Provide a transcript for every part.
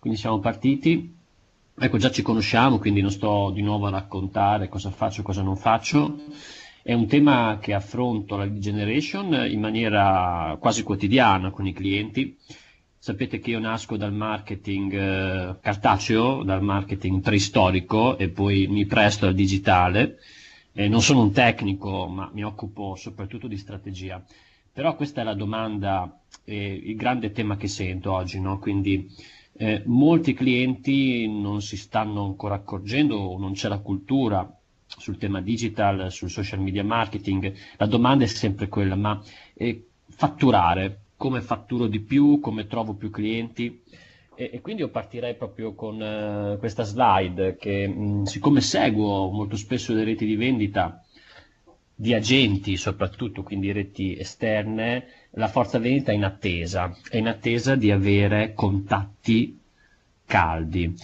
quindi siamo partiti ecco già ci conosciamo quindi non sto di nuovo a raccontare cosa faccio e cosa non faccio è un tema che affronto la lead generation in maniera quasi quotidiana con i clienti sapete che io nasco dal marketing eh, cartaceo dal marketing preistorico e poi mi presto al digitale eh, non sono un tecnico ma mi occupo soprattutto di strategia però questa è la domanda eh, il grande tema che sento oggi no? quindi eh, molti clienti non si stanno ancora accorgendo o non c'è la cultura sul tema digital, sul social media marketing. La domanda è sempre quella, ma eh, fatturare, come fatturo di più, come trovo più clienti? E, e quindi io partirei proprio con eh, questa slide che mh, siccome seguo molto spesso le reti di vendita di agenti soprattutto, quindi reti esterne, la forza vendita è in attesa, è in attesa di avere contatti caldi,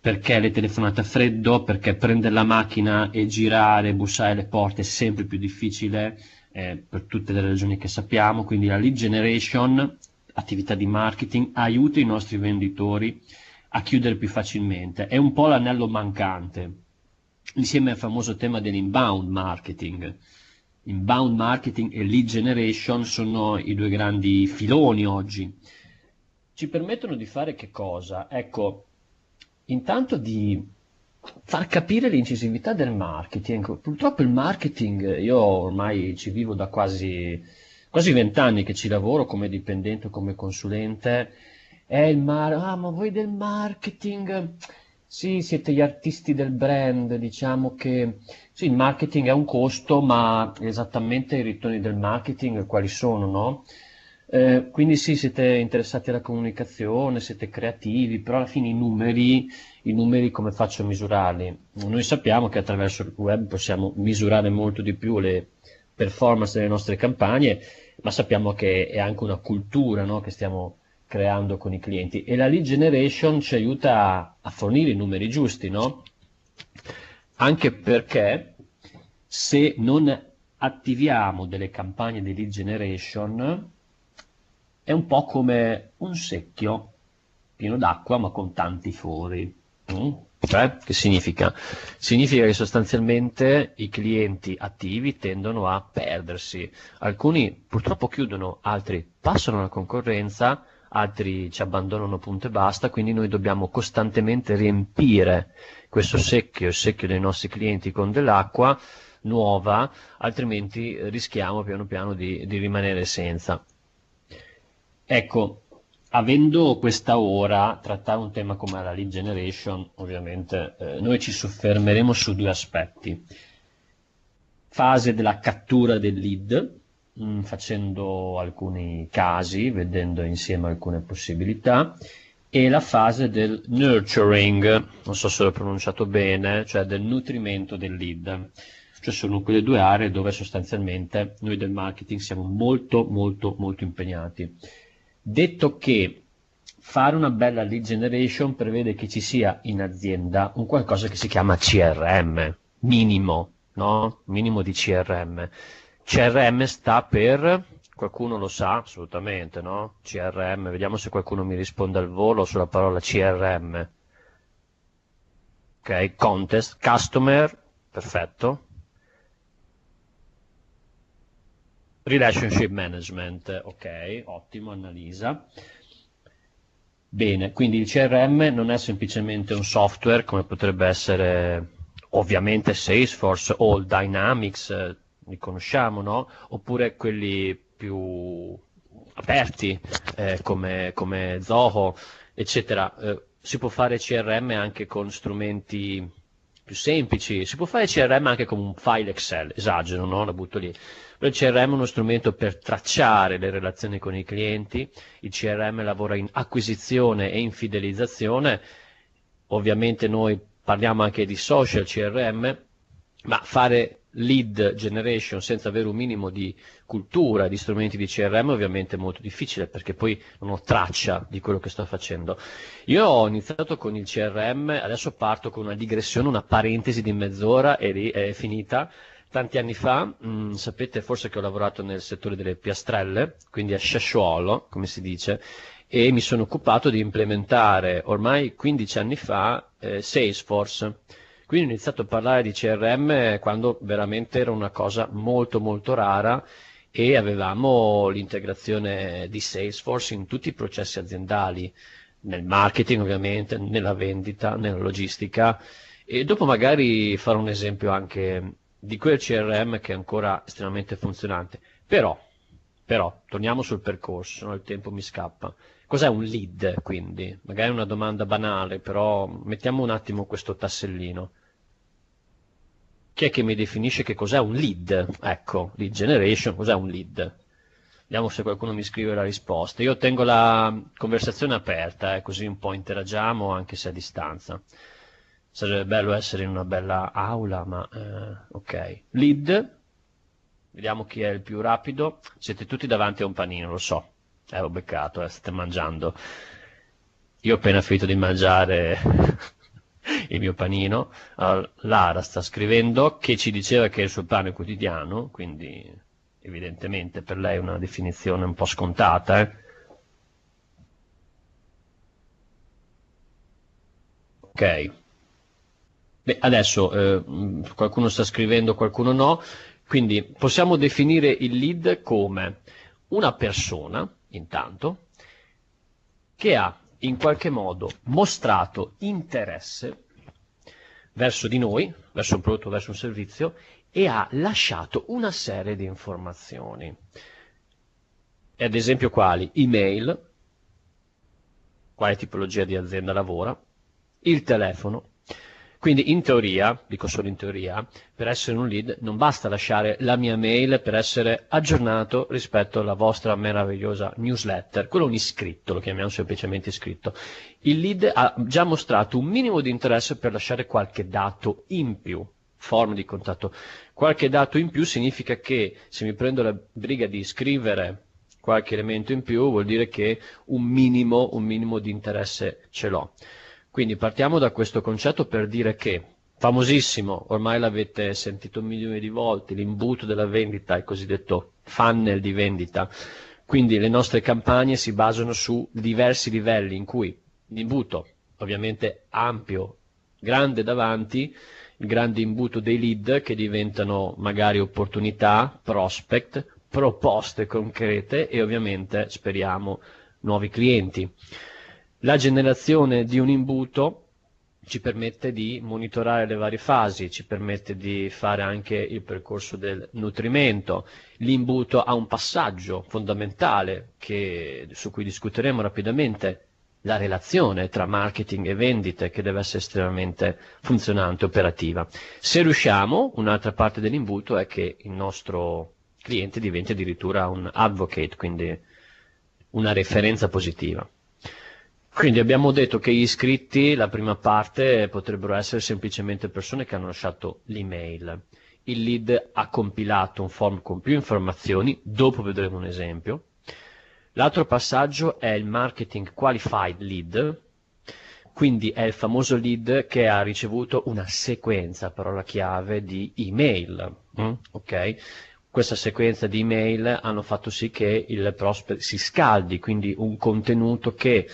perché le telefonate a freddo, perché prendere la macchina e girare, bussare le porte è sempre più difficile eh, per tutte le ragioni che sappiamo, quindi la lead generation, attività di marketing, aiuta i nostri venditori a chiudere più facilmente, è un po' l'anello mancante, insieme al famoso tema dell'inbound marketing inbound marketing e lead generation sono i due grandi filoni oggi. Ci permettono di fare che cosa? Ecco, intanto di far capire l'incisività del marketing. Purtroppo il marketing, io ormai ci vivo da quasi, quasi anni che ci lavoro come dipendente, come consulente, è il mar- ah, ma voi del marketing sì, siete gli artisti del brand, diciamo che sì, il marketing è un costo, ma esattamente i ritorni del marketing quali sono, no? Eh, quindi sì, siete interessati alla comunicazione, siete creativi, però alla fine i numeri, i numeri come faccio a misurarli? Noi sappiamo che attraverso il web possiamo misurare molto di più le performance delle nostre campagne, ma sappiamo che è anche una cultura no? che stiamo creando con i clienti e la lead generation ci aiuta a fornire i numeri giusti, no? Anche perché se non attiviamo delle campagne di lead generation è un po' come un secchio pieno d'acqua ma con tanti fori. Mm? Cioè, che significa? Significa che sostanzialmente i clienti attivi tendono a perdersi. Alcuni purtroppo chiudono, altri passano alla concorrenza, altri ci abbandonano punto e basta, quindi noi dobbiamo costantemente riempire questo secchio, il secchio dei nostri clienti con dell'acqua nuova, altrimenti rischiamo piano piano di, di rimanere senza. Ecco, avendo questa ora, trattare un tema come la lead generation, ovviamente eh, noi ci soffermeremo su due aspetti. Fase della cattura del lead, Mm, facendo alcuni casi, vedendo insieme alcune possibilità, e la fase del nurturing, non so se l'ho pronunciato bene, cioè del nutrimento del lead. Cioè sono quelle due aree dove sostanzialmente noi del marketing siamo molto molto molto impegnati. Detto che fare una bella lead generation prevede che ci sia in azienda un qualcosa che si chiama CRM, minimo, no? Minimo di CRM. CRM sta per, qualcuno lo sa assolutamente, no? CRM, vediamo se qualcuno mi risponde al volo sulla parola CRM. Ok, contest, customer, perfetto. Relationship management, ok, ottimo, Annalisa. Bene, quindi il CRM non è semplicemente un software come potrebbe essere ovviamente Salesforce o Dynamics eh, li conosciamo, no? Oppure quelli più aperti eh, come, come, Zoho, eccetera. Eh, si può fare CRM anche con strumenti più semplici, si può fare CRM anche con un file Excel, esagero, no? La butto lì. Però il CRM è uno strumento per tracciare le relazioni con i clienti, il CRM lavora in acquisizione e in fidelizzazione, ovviamente noi parliamo anche di social CRM, ma fare lead generation senza avere un minimo di cultura, di strumenti di CRM ovviamente è molto difficile perché poi non ho traccia di quello che sto facendo. Io ho iniziato con il CRM, adesso parto con una digressione, una parentesi di mezz'ora e è finita. Tanti anni fa, mh, mm, sapete forse che ho lavorato nel settore delle piastrelle, quindi a Sciasciuolo, come si dice, e mi sono occupato di implementare ormai 15 anni fa eh, Salesforce quindi ho iniziato a parlare di CRM quando veramente era una cosa molto molto rara e avevamo l'integrazione di Salesforce in tutti i processi aziendali, nel marketing ovviamente, nella vendita, nella logistica e dopo magari farò un esempio anche di quel CRM che è ancora estremamente funzionante. Però, però torniamo sul percorso, no? il tempo mi scappa. Cos'è un lead quindi? Magari è una domanda banale, però mettiamo un attimo questo tassellino. Chi è che mi definisce che cos'è un lead? Ecco, lead generation, cos'è un lead? Vediamo se qualcuno mi scrive la risposta. Io tengo la conversazione aperta, eh, così un po' interagiamo anche se a distanza. Sarebbe bello essere in una bella aula, ma eh, ok. Lead, vediamo chi è il più rapido. Siete tutti davanti a un panino, lo so eh, ho beccato, eh, state mangiando. Io ho appena finito di mangiare il mio panino. Allora, Lara sta scrivendo che ci diceva che il suo pane quotidiano, quindi evidentemente per lei è una definizione un po' scontata. Eh. Ok. Beh, adesso eh, qualcuno sta scrivendo, qualcuno no. Quindi possiamo definire il lead come una persona intanto, che ha in qualche modo mostrato interesse verso di noi, verso un prodotto, verso un servizio, e ha lasciato una serie di informazioni. ad esempio quali? Email, quale tipologia di azienda lavora, il telefono, quindi in teoria, dico solo in teoria, per essere un lead non basta lasciare la mia mail per essere aggiornato rispetto alla vostra meravigliosa newsletter, quello è un iscritto, lo chiamiamo semplicemente iscritto. Il lead ha già mostrato un minimo di interesse per lasciare qualche dato in più, forme di contatto. Qualche dato in più significa che se mi prendo la briga di scrivere qualche elemento in più vuol dire che un minimo, un minimo di interesse ce l'ho. Quindi partiamo da questo concetto per dire che, famosissimo, ormai l'avete sentito milioni di volte, l'imbuto della vendita, il cosiddetto funnel di vendita. Quindi le nostre campagne si basano su diversi livelli in cui l'imbuto, ovviamente ampio, grande davanti, il grande imbuto dei lead che diventano magari opportunità, prospect, proposte concrete e ovviamente speriamo nuovi clienti. La generazione di un imbuto ci permette di monitorare le varie fasi, ci permette di fare anche il percorso del nutrimento. L'imbuto ha un passaggio fondamentale che, su cui discuteremo rapidamente, la relazione tra marketing e vendite che deve essere estremamente funzionante, operativa. Se riusciamo, un'altra parte dell'imbuto è che il nostro cliente diventi addirittura un advocate, quindi una referenza positiva. Quindi abbiamo detto che gli iscritti, la prima parte, potrebbero essere semplicemente persone che hanno lasciato l'email. Il lead ha compilato un form con più informazioni, dopo vedremo un esempio. L'altro passaggio è il marketing qualified lead, quindi è il famoso lead che ha ricevuto una sequenza, parola chiave, di email. Mm? Okay? questa sequenza di email hanno fatto sì che il prospect si scaldi, quindi un contenuto che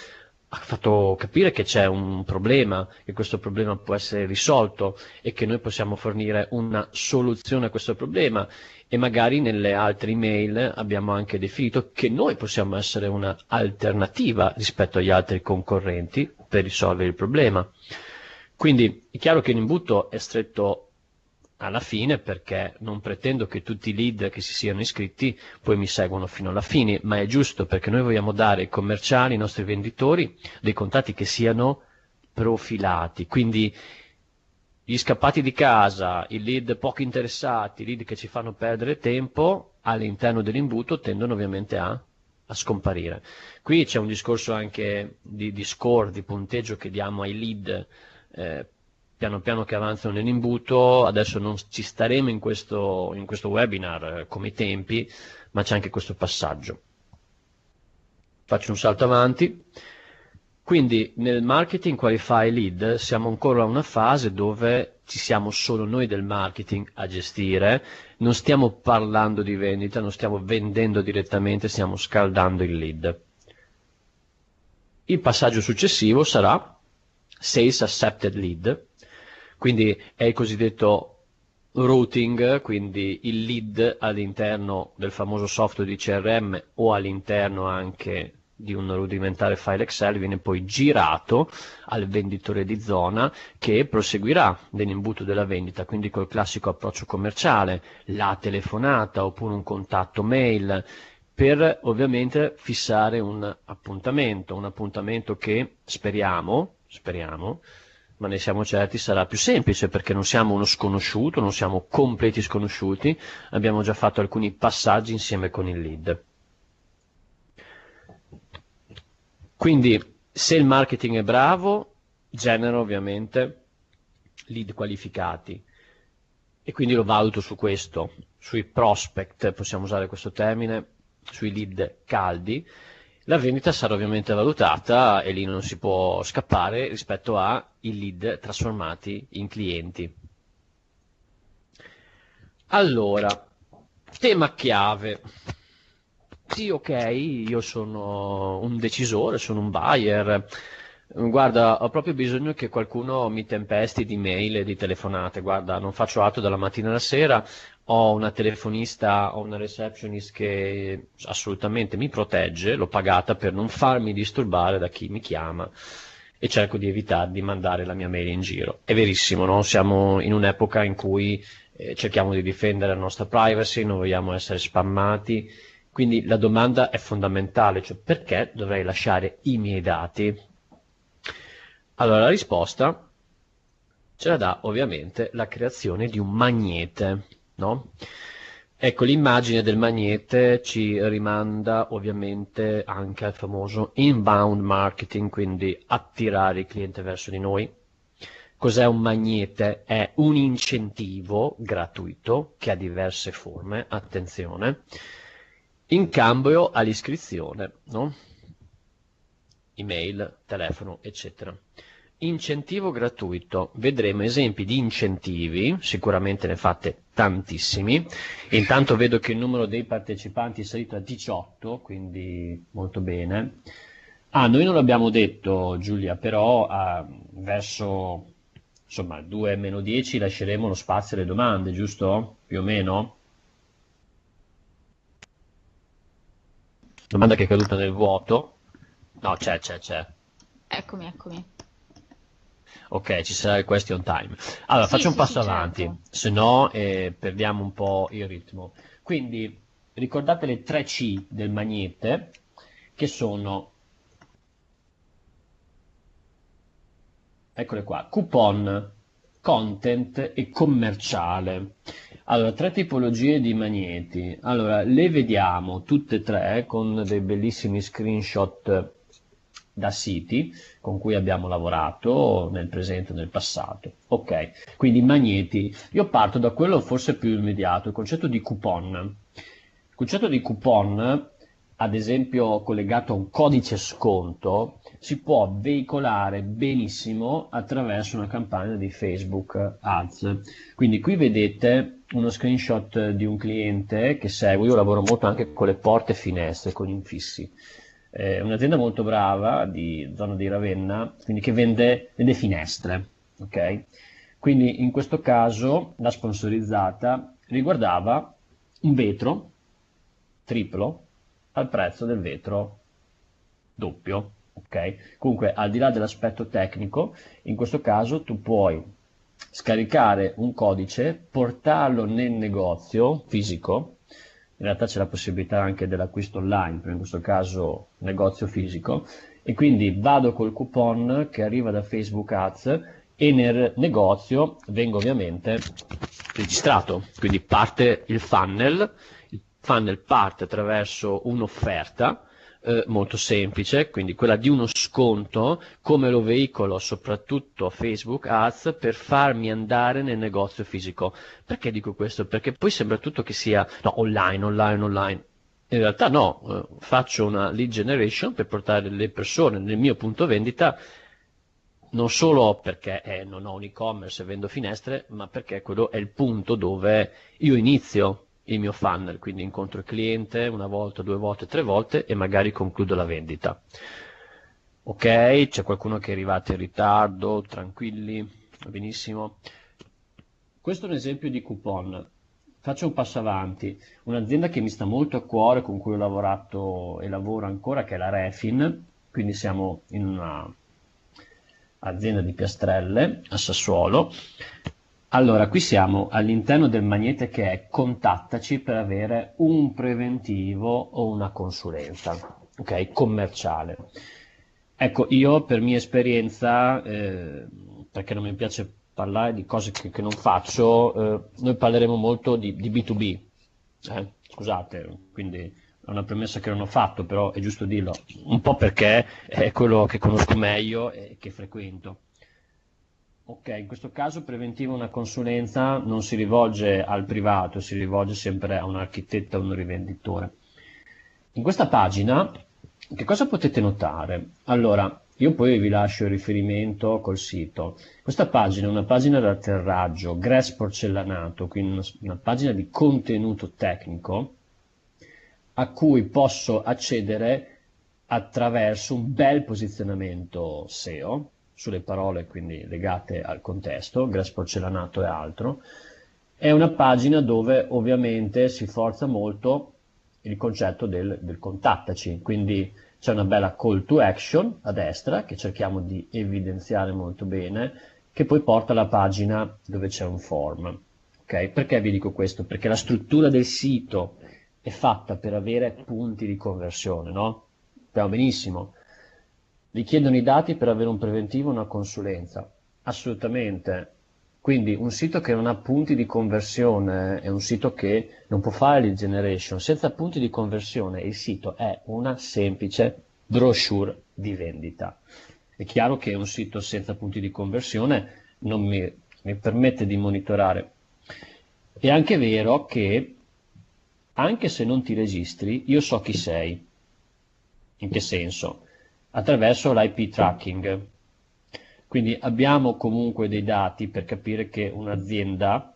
ha fatto capire che c'è un problema, che questo problema può essere risolto e che noi possiamo fornire una soluzione a questo problema e magari nelle altre email abbiamo anche definito che noi possiamo essere un'alternativa rispetto agli altri concorrenti per risolvere il problema. Quindi è chiaro che un è stretto alla fine perché non pretendo che tutti i lead che si siano iscritti poi mi seguano fino alla fine, ma è giusto perché noi vogliamo dare ai commerciali, ai nostri venditori, dei contatti che siano profilati, quindi gli scappati di casa, i lead poco interessati, i lead che ci fanno perdere tempo all'interno dell'imbuto tendono ovviamente a, a scomparire. Qui c'è un discorso anche di, di score, di punteggio che diamo ai lead eh, piano piano che avanzano nell'imbuto, adesso non ci staremo in questo, in questo webinar eh, come i tempi, ma c'è anche questo passaggio. Faccio un salto avanti. Quindi nel marketing qualify lead siamo ancora a una fase dove ci siamo solo noi del marketing a gestire, non stiamo parlando di vendita, non stiamo vendendo direttamente, stiamo scaldando il lead. Il passaggio successivo sarà Sales Accepted Lead, quindi è il cosiddetto routing, quindi il lead all'interno del famoso software di CRM o all'interno anche di un rudimentale file Excel viene poi girato al venditore di zona che proseguirà nell'imbuto della vendita, quindi col classico approccio commerciale, la telefonata oppure un contatto mail per ovviamente fissare un appuntamento, un appuntamento che speriamo, speriamo ma ne siamo certi sarà più semplice perché non siamo uno sconosciuto, non siamo completi sconosciuti, abbiamo già fatto alcuni passaggi insieme con il lead. Quindi se il marketing è bravo, genero ovviamente lead qualificati e quindi lo valuto su questo, sui prospect, possiamo usare questo termine, sui lead caldi la vendita sarà ovviamente valutata e lì non si può scappare rispetto ai lead trasformati in clienti. Allora, tema chiave. Sì, ok, io sono un decisore, sono un buyer. Guarda, ho proprio bisogno che qualcuno mi tempesti di mail e di telefonate. Guarda, non faccio altro dalla mattina alla sera, ho una telefonista, ho una receptionist che assolutamente mi protegge, l'ho pagata per non farmi disturbare da chi mi chiama e cerco di evitare di mandare la mia mail in giro. È verissimo, no? siamo in un'epoca in cui eh, cerchiamo di difendere la nostra privacy, non vogliamo essere spammati, quindi la domanda è fondamentale, cioè perché dovrei lasciare i miei dati? Allora la risposta ce la dà ovviamente la creazione di un magnete no? Ecco, l'immagine del magnete ci rimanda ovviamente anche al famoso inbound marketing, quindi attirare il cliente verso di noi. Cos'è un magnete? È un incentivo gratuito che ha diverse forme, attenzione, in cambio all'iscrizione, no? email, telefono, eccetera. Incentivo gratuito, vedremo esempi di incentivi, sicuramente ne fate tantissimi. Intanto vedo che il numero dei partecipanti è salito a 18, quindi molto bene. Ah, noi non l'abbiamo detto Giulia, però eh, verso insomma 2-10 lasceremo lo spazio alle domande, giusto? Più o meno? Domanda che è caduta nel vuoto. No, c'è, c'è, c'è. Eccomi, eccomi. Ok, ci sarà il question time. Allora, sì, faccio un sì, passo sì, certo. avanti, certo. se no eh, perdiamo un po' il ritmo. Quindi ricordate le tre C del magnete, che sono... Eccole qua, coupon, content e commerciale. Allora, tre tipologie di magneti. Allora, le vediamo tutte e tre con dei bellissimi screenshot da siti con cui abbiamo lavorato nel presente e nel passato. Ok, quindi magneti. Io parto da quello forse più immediato, il concetto di coupon. Il concetto di coupon, ad esempio collegato a un codice sconto, si può veicolare benissimo attraverso una campagna di Facebook Ads. Quindi qui vedete uno screenshot di un cliente che segue, io lavoro molto anche con le porte e finestre, con gli infissi eh, un'azienda molto brava di zona di Ravenna, quindi che vende, vende finestre, ok? Quindi in questo caso la sponsorizzata riguardava un vetro triplo al prezzo del vetro doppio, ok? Comunque al di là dell'aspetto tecnico, in questo caso tu puoi scaricare un codice, portarlo nel negozio fisico in realtà c'è la possibilità anche dell'acquisto online, in questo caso negozio fisico, e quindi vado col coupon che arriva da Facebook Ads e nel negozio vengo ovviamente registrato, quindi parte il funnel, il funnel parte attraverso un'offerta, eh, molto semplice, quindi quella di uno sconto come lo veicolo soprattutto Facebook Ads per farmi andare nel negozio fisico. Perché dico questo? Perché poi sembra tutto che sia no, online, online, online. In realtà no, eh, faccio una lead generation per portare le persone nel mio punto vendita non solo perché eh, non ho un e-commerce e vendo finestre, ma perché quello è il punto dove io inizio il mio funnel, quindi incontro il cliente una volta, due volte, tre volte e magari concludo la vendita. Ok, c'è qualcuno che è arrivato in ritardo, tranquilli, benissimo. Questo è un esempio di coupon. Faccio un passo avanti. Un'azienda che mi sta molto a cuore, con cui ho lavorato e lavoro ancora, che è la Refin, quindi siamo in una azienda di piastrelle a Sassuolo allora, qui siamo all'interno del magnete che è contattaci per avere un preventivo o una consulenza, ok? Commerciale. Ecco, io per mia esperienza, eh, perché non mi piace parlare di cose che, che non faccio, eh, noi parleremo molto di, di B2B, eh? scusate, quindi è una premessa che non ho fatto, però è giusto dirlo, un po' perché è quello che conosco meglio e che frequento. Ok, in questo caso preventivo una consulenza non si rivolge al privato, si rivolge sempre a un architetto o a un rivenditore. In questa pagina che cosa potete notare? Allora, io poi vi lascio il riferimento col sito. Questa pagina è una pagina d'atterraggio, atterraggio, grass porcellanato, quindi una, una pagina di contenuto tecnico a cui posso accedere attraverso un bel posizionamento SEO sulle parole quindi legate al contesto, grass porcellanato e altro, è una pagina dove ovviamente si forza molto il concetto del, del contattaci, quindi c'è una bella call to action a destra che cerchiamo di evidenziare molto bene, che poi porta alla pagina dove c'è un form. Okay? Perché vi dico questo? Perché la struttura del sito è fatta per avere punti di conversione, no? Abbiamo benissimo chiedono i dati per avere un preventivo, una consulenza. Assolutamente. Quindi un sito che non ha punti di conversione è un sito che non può fare lead generation. Senza punti di conversione il sito è una semplice brochure di vendita. È chiaro che un sito senza punti di conversione non mi, mi permette di monitorare. È anche vero che anche se non ti registri, io so chi sei. In che senso? attraverso l'IP tracking. Quindi abbiamo comunque dei dati per capire che un'azienda,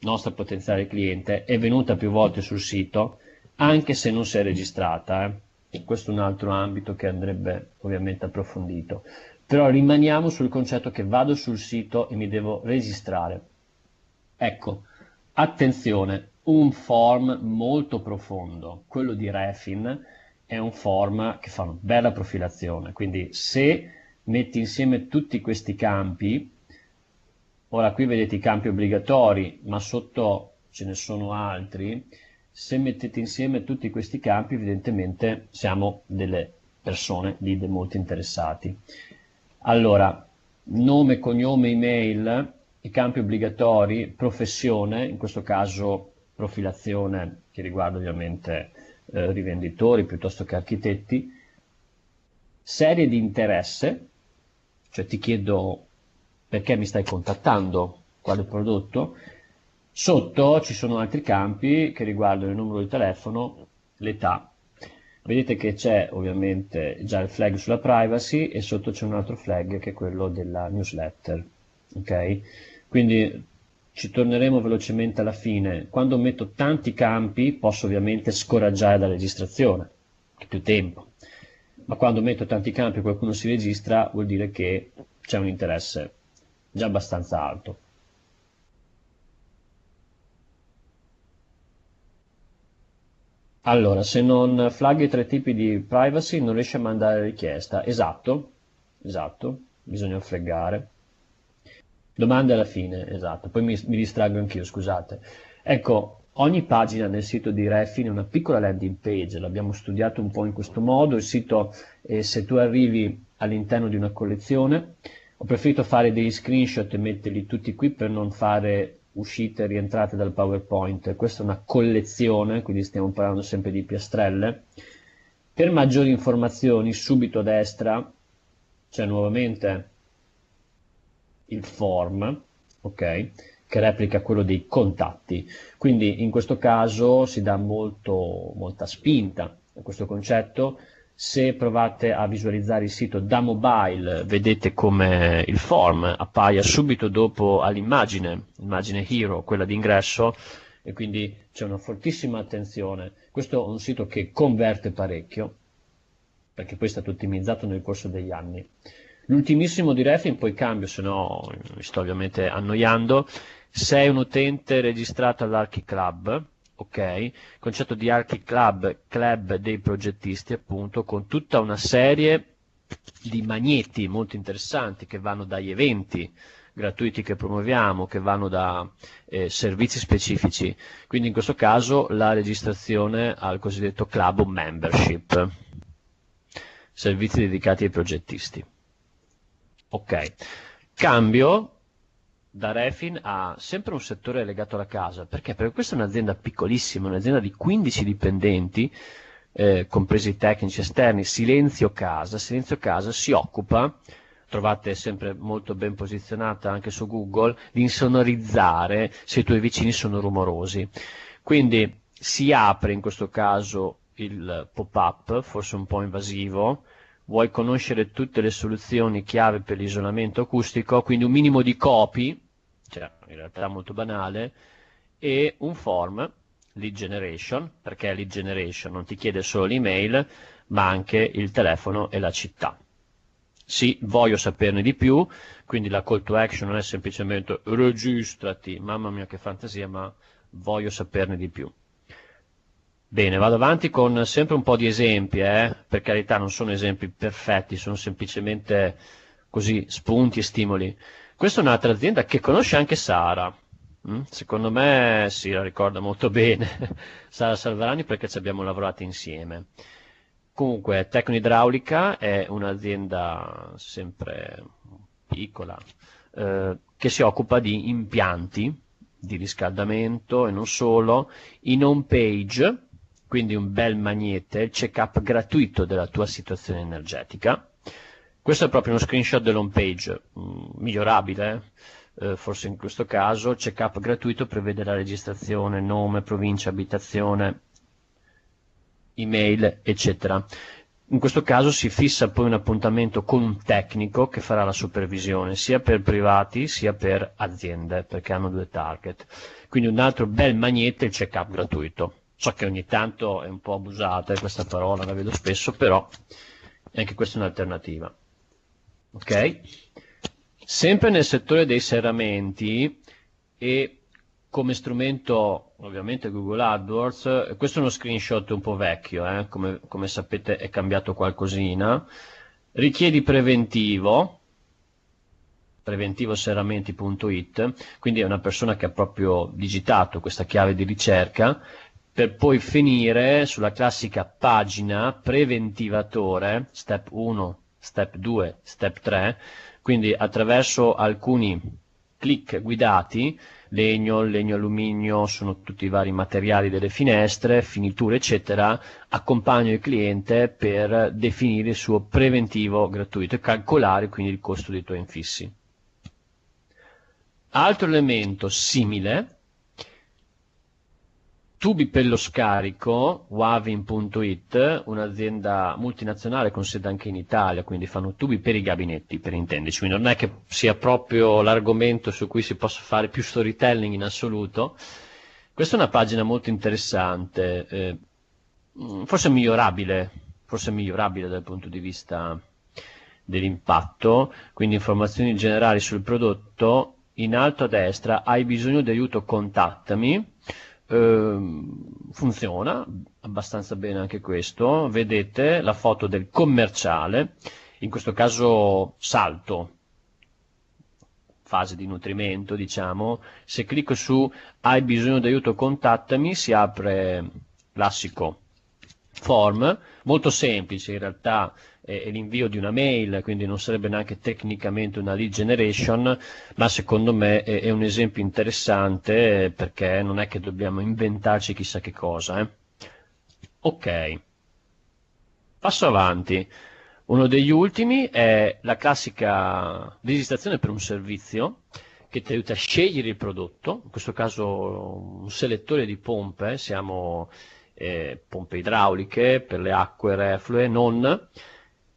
nostra potenziale cliente, è venuta più volte sul sito anche se non si è registrata. Eh. Questo è un altro ambito che andrebbe ovviamente approfondito. Però rimaniamo sul concetto che vado sul sito e mi devo registrare. Ecco, attenzione, un form molto profondo, quello di Refin, è un form che fa una bella profilazione, quindi se metti insieme tutti questi campi, ora qui vedete i campi obbligatori, ma sotto ce ne sono altri, se mettete insieme tutti questi campi evidentemente siamo delle persone lead molto interessati. Allora, nome, cognome, email, i campi obbligatori, professione, in questo caso profilazione che riguarda ovviamente eh, rivenditori piuttosto che architetti, serie di interesse, cioè ti chiedo perché mi stai contattando, quale prodotto, sotto ci sono altri campi che riguardano il numero di telefono, l'età. Vedete che c'è ovviamente già il flag sulla privacy e sotto c'è un altro flag che è quello della newsletter. Okay? Quindi ci torneremo velocemente alla fine, quando metto tanti campi posso ovviamente scoraggiare la registrazione, che più tempo, ma quando metto tanti campi e qualcuno si registra vuol dire che c'è un interesse già abbastanza alto. Allora, se non flaghi tre tipi di privacy non riesci a mandare richiesta, esatto, esatto, bisogna flaggare. Domande alla fine, esatto, poi mi, mi distraggo anch'io, scusate. Ecco, ogni pagina nel sito di Refine è una piccola landing page, l'abbiamo studiato un po' in questo modo, il sito, eh, se tu arrivi all'interno di una collezione, ho preferito fare degli screenshot e metterli tutti qui per non fare uscite e rientrate dal PowerPoint, questa è una collezione, quindi stiamo parlando sempre di piastrelle. Per maggiori informazioni, subito a destra, c'è cioè nuovamente il form, ok? che replica quello dei contatti. Quindi in questo caso si dà molto, molta spinta a questo concetto. Se provate a visualizzare il sito da mobile, vedete come il form appaia subito dopo all'immagine, immagine hero, quella di ingresso, e quindi c'è una fortissima attenzione. Questo è un sito che converte parecchio, perché poi è stato ottimizzato nel corso degli anni. L'ultimissimo di Refin, poi cambio, se no mi sto ovviamente annoiando. Sei un utente registrato all'Archi Club, ok? concetto di Archi Club, club dei progettisti, appunto, con tutta una serie di magneti molto interessanti che vanno dagli eventi gratuiti che promuoviamo, che vanno da eh, servizi specifici. Quindi in questo caso la registrazione al cosiddetto club o membership, servizi dedicati ai progettisti. Ok, cambio da Refin a sempre un settore legato alla casa, perché? Perché questa è un'azienda piccolissima, un'azienda di 15 dipendenti, eh, compresi i tecnici esterni, Silenzio Casa, Silenzio Casa si occupa, trovate sempre molto ben posizionata anche su Google, di insonorizzare se i tuoi vicini sono rumorosi. Quindi si apre in questo caso il pop-up, forse un po' invasivo, vuoi conoscere tutte le soluzioni chiave per l'isolamento acustico, quindi un minimo di copy, cioè in realtà molto banale, e un form, lead generation, perché lead generation non ti chiede solo l'email, ma anche il telefono e la città. Sì, voglio saperne di più, quindi la call to action non è semplicemente registrati, mamma mia che fantasia, ma voglio saperne di più. Bene, vado avanti con sempre un po' di esempi, eh? per carità non sono esempi perfetti, sono semplicemente così spunti e stimoli. Questa è un'altra azienda che conosce anche Sara, mm? secondo me si sì, la ricorda molto bene Sara Salvarani perché ci abbiamo lavorato insieme. Comunque, Tecnoidraulica è un'azienda sempre piccola eh, che si occupa di impianti di riscaldamento e non solo, in home page quindi un bel magnete, il check-up gratuito della tua situazione energetica. Questo è proprio uno screenshot dell'home page, mm, migliorabile, eh, forse in questo caso. Il Check-up gratuito prevede la registrazione, nome, provincia, abitazione, email, eccetera. In questo caso si fissa poi un appuntamento con un tecnico che farà la supervisione sia per privati sia per aziende, perché hanno due target. Quindi un altro bel magnete, il check-up gratuito so che ogni tanto è un po' abusata questa parola, la vedo spesso, però anche questa è un'alternativa. Ok? Sempre nel settore dei serramenti e come strumento ovviamente Google AdWords, questo è uno screenshot un po' vecchio, eh? come, come sapete è cambiato qualcosina, richiedi preventivo, preventivoserramenti.it, quindi è una persona che ha proprio digitato questa chiave di ricerca per poi finire sulla classica pagina preventivatore, step 1, step 2, step 3, quindi attraverso alcuni click guidati, legno, legno alluminio, sono tutti i vari materiali delle finestre, finiture eccetera, accompagno il cliente per definire il suo preventivo gratuito e calcolare quindi il costo dei tuoi infissi. Altro elemento simile tubi per lo scarico, wavin.it, un'azienda multinazionale con sede anche in Italia, quindi fanno tubi per i gabinetti, per intenderci, quindi non è che sia proprio l'argomento su cui si possa fare più storytelling in assoluto. Questa è una pagina molto interessante, eh, forse migliorabile, forse migliorabile dal punto di vista dell'impatto, quindi informazioni generali sul prodotto, in alto a destra hai bisogno di aiuto contattami, Ehm, funziona abbastanza bene anche questo. Vedete la foto del commerciale, in questo caso salto, fase di nutrimento, diciamo. Se clicco su hai bisogno di aiuto contattami, si apre classico form, molto semplice in realtà e l'invio di una mail, quindi non sarebbe neanche tecnicamente una lead generation, ma secondo me è, è un esempio interessante perché non è che dobbiamo inventarci chissà che cosa. Eh. Ok, passo avanti. Uno degli ultimi è la classica registrazione per un servizio che ti aiuta a scegliere il prodotto, in questo caso un selettore di pompe, siamo eh, pompe idrauliche per le acque reflue, non,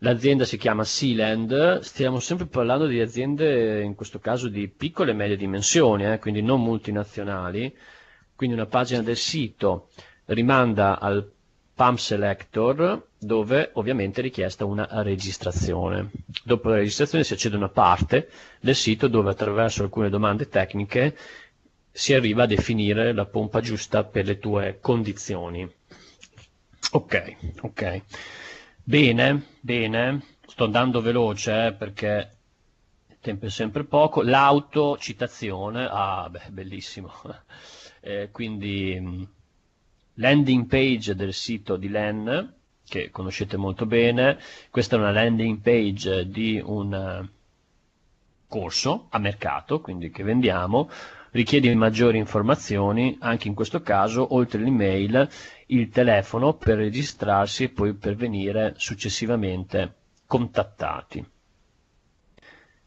L'azienda si chiama Sealand, stiamo sempre parlando di aziende, in questo caso di piccole e medie dimensioni, eh, quindi non multinazionali, quindi una pagina del sito rimanda al Pump Selector dove ovviamente è richiesta una registrazione. Dopo la registrazione si accede a una parte del sito dove attraverso alcune domande tecniche si arriva a definire la pompa giusta per le tue condizioni. Ok, ok. Bene, bene, sto andando veloce eh, perché il tempo è sempre poco. L'autocitazione, ah beh, bellissimo. Eh, quindi mm, landing page del sito di Len, che conoscete molto bene, questa è una landing page di un eh, corso a mercato, quindi che vendiamo, richiede maggiori informazioni, anche in questo caso, oltre l'email, il telefono per registrarsi e poi per venire successivamente contattati.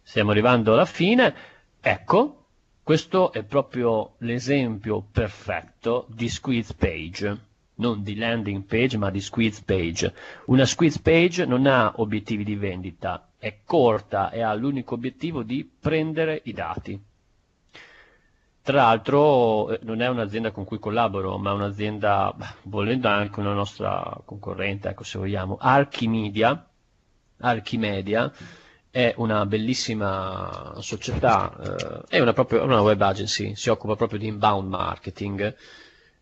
Stiamo arrivando alla fine, ecco, questo è proprio l'esempio perfetto di squeeze page non di landing page ma di squeeze page. Una squeeze page non ha obiettivi di vendita, è corta e ha l'unico obiettivo di prendere i dati. Tra l'altro eh, non è un'azienda con cui collaboro, ma è un'azienda, volendo anche una nostra concorrente, ecco se vogliamo, Archimedia, Archimedia è una bellissima società, eh, è una, proprio, una web agency, si occupa proprio di inbound marketing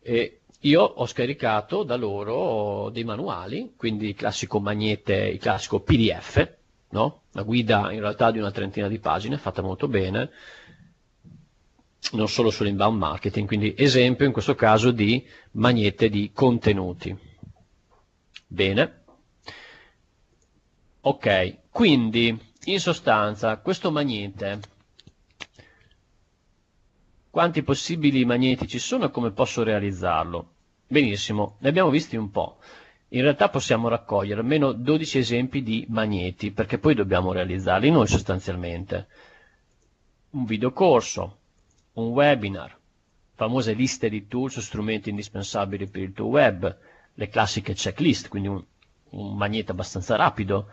e io ho scaricato da loro dei manuali, quindi il classico magnete, il classico PDF, no? una guida in realtà di una trentina di pagine, fatta molto bene, non solo sull'inbound marketing, quindi esempio in questo caso di magnete di contenuti. Bene. Ok, quindi in sostanza questo magnete, quanti possibili magneti ci sono e come posso realizzarlo? Benissimo, ne abbiamo visti un po'. In realtà possiamo raccogliere almeno 12 esempi di magneti, perché poi dobbiamo realizzarli noi sostanzialmente. Un videocorso, un webinar, famose liste di tools o strumenti indispensabili per il tuo web, le classiche checklist, quindi un, un magnete abbastanza rapido,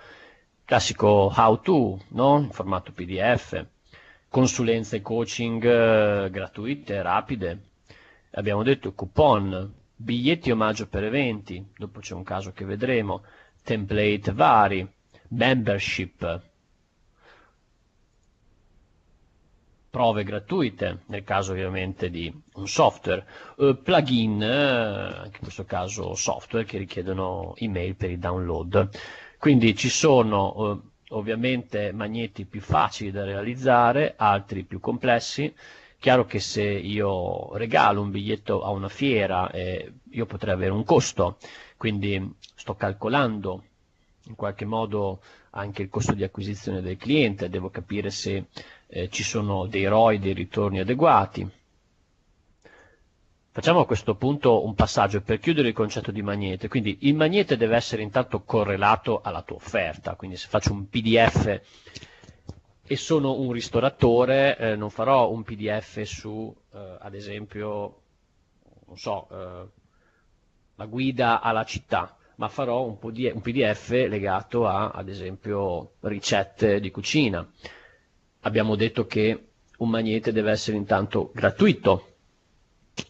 classico how to, no? in formato PDF, consulenze e coaching eh, gratuite, rapide, abbiamo detto coupon, biglietti omaggio per eventi, dopo c'è un caso che vedremo, template vari, membership, prove gratuite, nel caso ovviamente di un software, eh, plugin, eh, anche in questo caso software, che richiedono email per il download. Quindi ci sono eh, ovviamente magneti più facili da realizzare, altri più complessi, chiaro che se io regalo un biglietto a una fiera eh, io potrei avere un costo, quindi sto calcolando in qualche modo anche il costo di acquisizione del cliente, devo capire se eh, ci sono dei ROI, dei ritorni adeguati. Facciamo a questo punto un passaggio per chiudere il concetto di magnete, quindi il magnete deve essere intanto correlato alla tua offerta, quindi se faccio un PDF e sono un ristoratore, eh, non farò un PDF su, eh, ad esempio, non so, eh, la guida alla città, ma farò un PDF legato a, ad esempio, ricette di cucina abbiamo detto che un magnete deve essere intanto gratuito,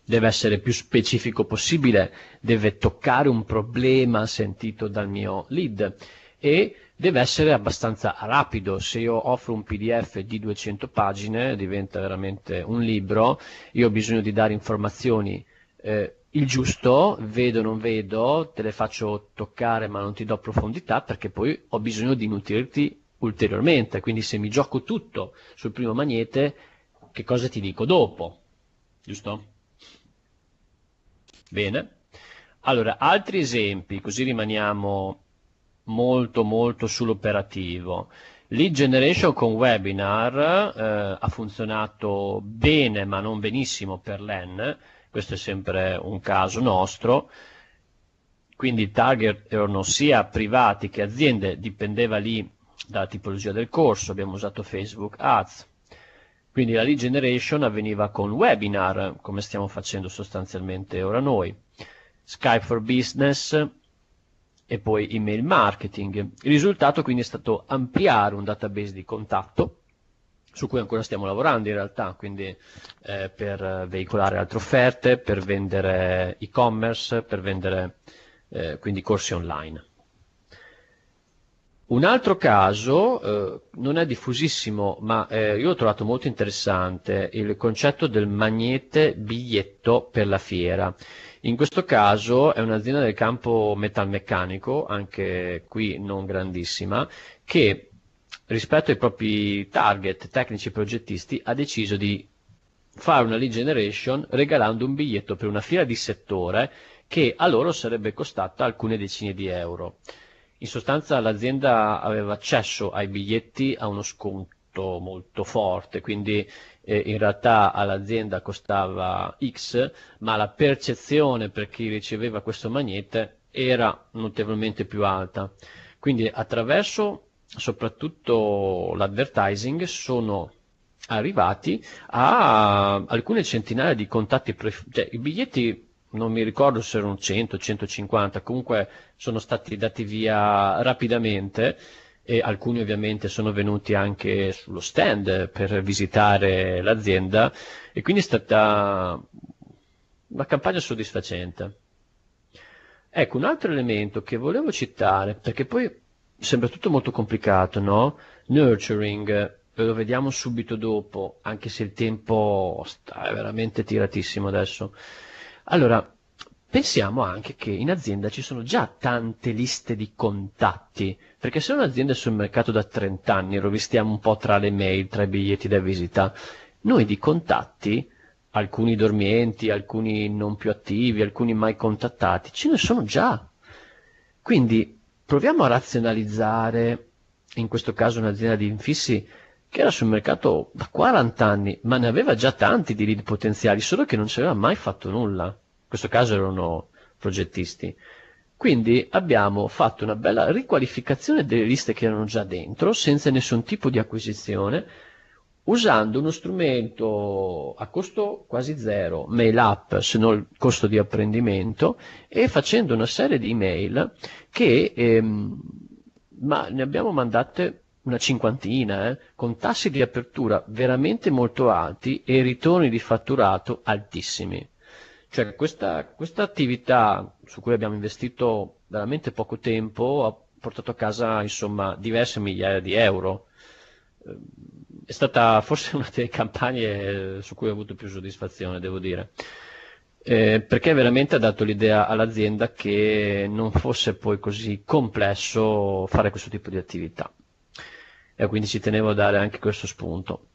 deve essere più specifico possibile, deve toccare un problema sentito dal mio lead e deve essere abbastanza rapido. Se io offro un PDF di 200 pagine, diventa veramente un libro, io ho bisogno di dare informazioni. Eh, il giusto, vedo, non vedo, te le faccio toccare ma non ti do profondità perché poi ho bisogno di nutrirti ulteriormente. Quindi se mi gioco tutto sul primo magnete, che cosa ti dico dopo? Giusto? Bene. Allora, altri esempi, così rimaniamo molto molto sull'operativo. Lead generation con webinar eh, ha funzionato bene ma non benissimo per l'EN, questo è sempre un caso nostro, quindi il target erano sia privati che aziende, dipendeva lì dalla tipologia del corso, abbiamo usato Facebook Ads. Quindi la lead generation avveniva con webinar, come stiamo facendo sostanzialmente ora noi, Skype for Business e poi email marketing. Il risultato quindi è stato ampliare un database di contatto su cui ancora stiamo lavorando in realtà, quindi eh, per veicolare altre offerte, per vendere eh, e-commerce, per vendere eh, quindi corsi online. Un altro caso, eh, non è diffusissimo, ma eh, io ho trovato molto interessante, il concetto del magnete biglietto per la fiera. In questo caso è un'azienda del campo metalmeccanico, anche qui non grandissima, che rispetto ai propri target tecnici e progettisti ha deciso di fare una lead generation regalando un biglietto per una fiera di settore che a loro sarebbe costata alcune decine di euro in sostanza l'azienda aveva accesso ai biglietti a uno sconto molto forte, quindi eh, in realtà all'azienda costava X, ma la percezione per chi riceveva questo magnete era notevolmente più alta. Quindi attraverso soprattutto l'advertising sono arrivati a alcune centinaia di contatti, cioè i biglietti non mi ricordo se erano 100, 150, comunque sono stati dati via rapidamente e alcuni ovviamente sono venuti anche sullo stand per visitare l'azienda e quindi è stata una campagna soddisfacente. Ecco, un altro elemento che volevo citare, perché poi sembra tutto molto complicato, no? Nurturing, lo vediamo subito dopo, anche se il tempo sta veramente tiratissimo adesso. Allora, pensiamo anche che in azienda ci sono già tante liste di contatti, perché se un'azienda è sul mercato da 30 anni, rovistiamo un po' tra le mail, tra i biglietti da visita, noi di contatti, alcuni dormienti, alcuni non più attivi, alcuni mai contattati, ce ne sono già. Quindi proviamo a razionalizzare, in questo caso un'azienda di infissi, che era sul mercato da 40 anni, ma ne aveva già tanti di lead potenziali, solo che non ci aveva mai fatto nulla. In questo caso erano progettisti. Quindi abbiamo fatto una bella riqualificazione delle liste che erano già dentro, senza nessun tipo di acquisizione, usando uno strumento a costo quasi zero, mail up se non il costo di apprendimento, e facendo una serie di email che, ehm, ma ne abbiamo mandate una cinquantina, eh, con tassi di apertura veramente molto alti e ritorni di fatturato altissimi. Cioè questa, questa attività su cui abbiamo investito veramente poco tempo ha portato a casa insomma, diverse migliaia di euro. Eh, è stata forse una delle campagne eh, su cui ho avuto più soddisfazione, devo dire. Eh, perché veramente ha dato l'idea all'azienda che non fosse poi così complesso fare questo tipo di attività e quindi ci tenevo a dare anche questo spunto.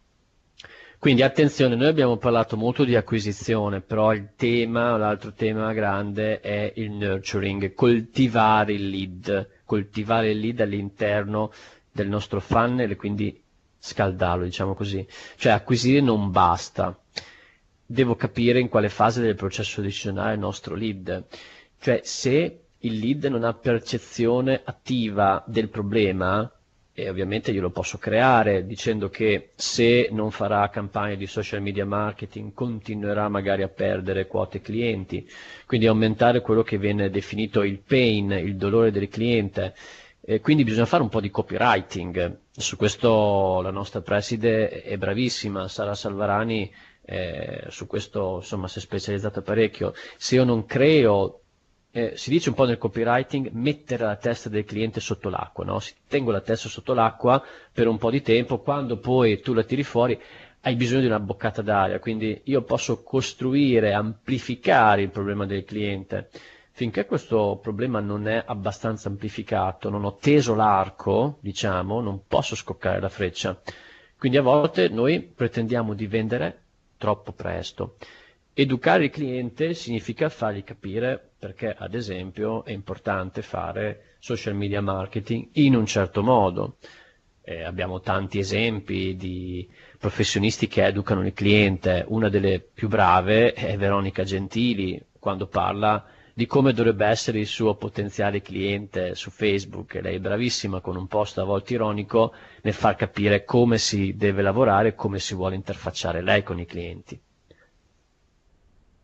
Quindi attenzione, noi abbiamo parlato molto di acquisizione, però il tema, l'altro tema grande è il nurturing, coltivare il lead, coltivare il lead all'interno del nostro funnel e quindi scaldarlo, diciamo così. Cioè acquisire non basta, devo capire in quale fase del processo decisionale il nostro lead. Cioè se il lead non ha percezione attiva del problema, e ovviamente glielo posso creare dicendo che se non farà campagne di social media marketing continuerà magari a perdere quote clienti, quindi aumentare quello che viene definito il pain, il dolore del cliente. E quindi bisogna fare un po' di copywriting. Su questo la nostra preside è bravissima, Sara Salvarani eh, su questo insomma si è specializzata parecchio. Se io non creo eh, si dice un po' nel copywriting, mettere la testa del cliente sotto l'acqua, no? Si tengo la testa sotto l'acqua per un po' di tempo, quando poi tu la tiri fuori hai bisogno di una boccata d'aria, quindi io posso costruire, amplificare il problema del cliente. Finché questo problema non è abbastanza amplificato, non ho teso l'arco, diciamo, non posso scoccare la freccia. Quindi a volte noi pretendiamo di vendere troppo presto. Educare il cliente significa fargli capire perché, ad esempio, è importante fare social media marketing in un certo modo. Eh, abbiamo tanti esempi di professionisti che educano il cliente. Una delle più brave è Veronica Gentili, quando parla di come dovrebbe essere il suo potenziale cliente su Facebook. Lei è bravissima con un post a volte ironico nel far capire come si deve lavorare e come si vuole interfacciare lei con i clienti.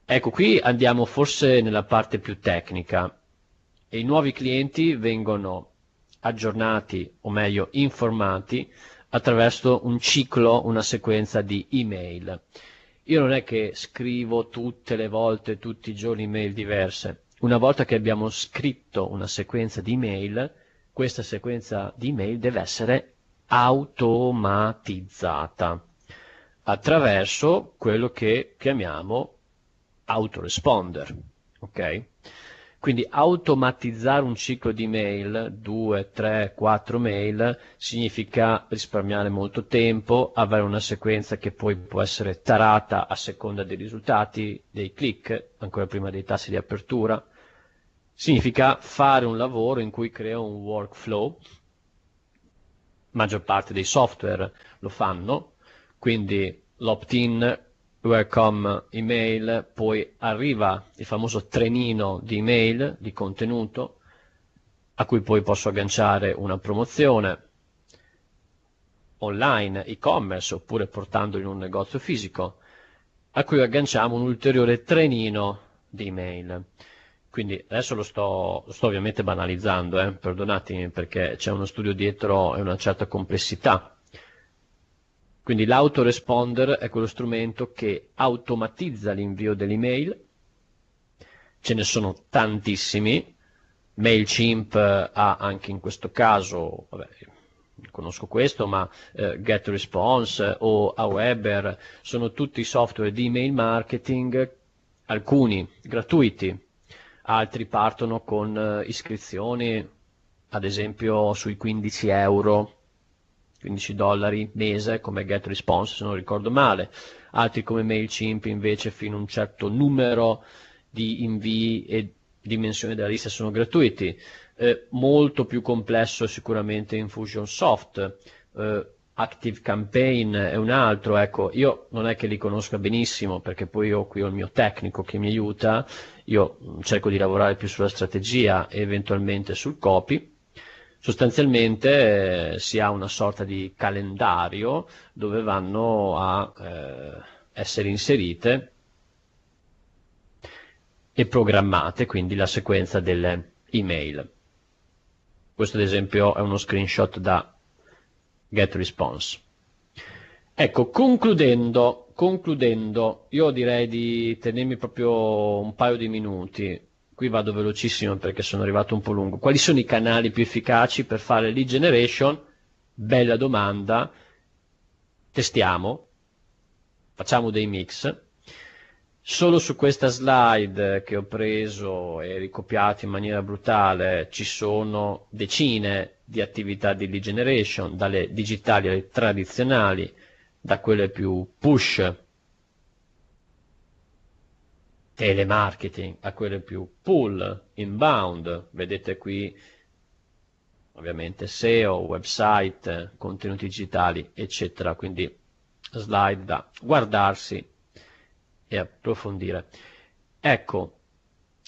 Ecco, qui andiamo forse nella parte più tecnica. I nuovi clienti vengono aggiornati, o meglio informati, attraverso un ciclo, una sequenza di email. Io non è che scrivo tutte le volte, tutti i giorni email diverse. Una volta che abbiamo scritto una sequenza di email, questa sequenza di email deve essere automatizzata attraverso quello che chiamiamo autoresponder. Ok? Quindi automatizzare un ciclo di mail, 2, 3, 4 mail, significa risparmiare molto tempo, avere una sequenza che poi può essere tarata a seconda dei risultati, dei click, ancora prima dei tassi di apertura. Significa fare un lavoro in cui crea un workflow, maggior parte dei software lo fanno, quindi l'opt-in welcome email, poi arriva il famoso trenino di email, di contenuto, a cui poi posso agganciare una promozione online, e-commerce, oppure portandolo in un negozio fisico, a cui agganciamo un ulteriore trenino di email. Quindi adesso lo sto, lo sto ovviamente banalizzando, eh? perdonatemi perché c'è uno studio dietro e una certa complessità quindi l'autoresponder è quello strumento che automatizza l'invio dell'email, ce ne sono tantissimi, MailChimp eh, ha anche in questo caso, vabbè, conosco questo, ma eh, GetResponse eh, o Aweber sono tutti software di email marketing, alcuni gratuiti, altri partono con eh, iscrizioni, ad esempio sui 15 euro 15 dollari mese come get response se non ricordo male, altri come MailChimp invece fino a un certo numero di invii e dimensioni della lista sono gratuiti, eh, molto più complesso sicuramente Infusionsoft, eh, Active Campaign è un altro, ecco, io non è che li conosca benissimo perché poi io qui ho il mio tecnico che mi aiuta, io cerco di lavorare più sulla strategia e eventualmente sul copy, Sostanzialmente eh, si ha una sorta di calendario dove vanno a eh, essere inserite e programmate quindi la sequenza delle email. Questo ad esempio è uno screenshot da GetResponse. Ecco, concludendo, concludendo, io direi di tenermi proprio un paio di minuti qui vado velocissimo perché sono arrivato un po' lungo, quali sono i canali più efficaci per fare lead generation? Bella domanda, testiamo, facciamo dei mix. Solo su questa slide che ho preso e ricopiato in maniera brutale ci sono decine di attività di lead generation, dalle digitali alle tradizionali, da quelle più push telemarketing a quelle più pull, inbound, vedete qui ovviamente SEO, website, contenuti digitali, eccetera, quindi slide da guardarsi e approfondire. Ecco,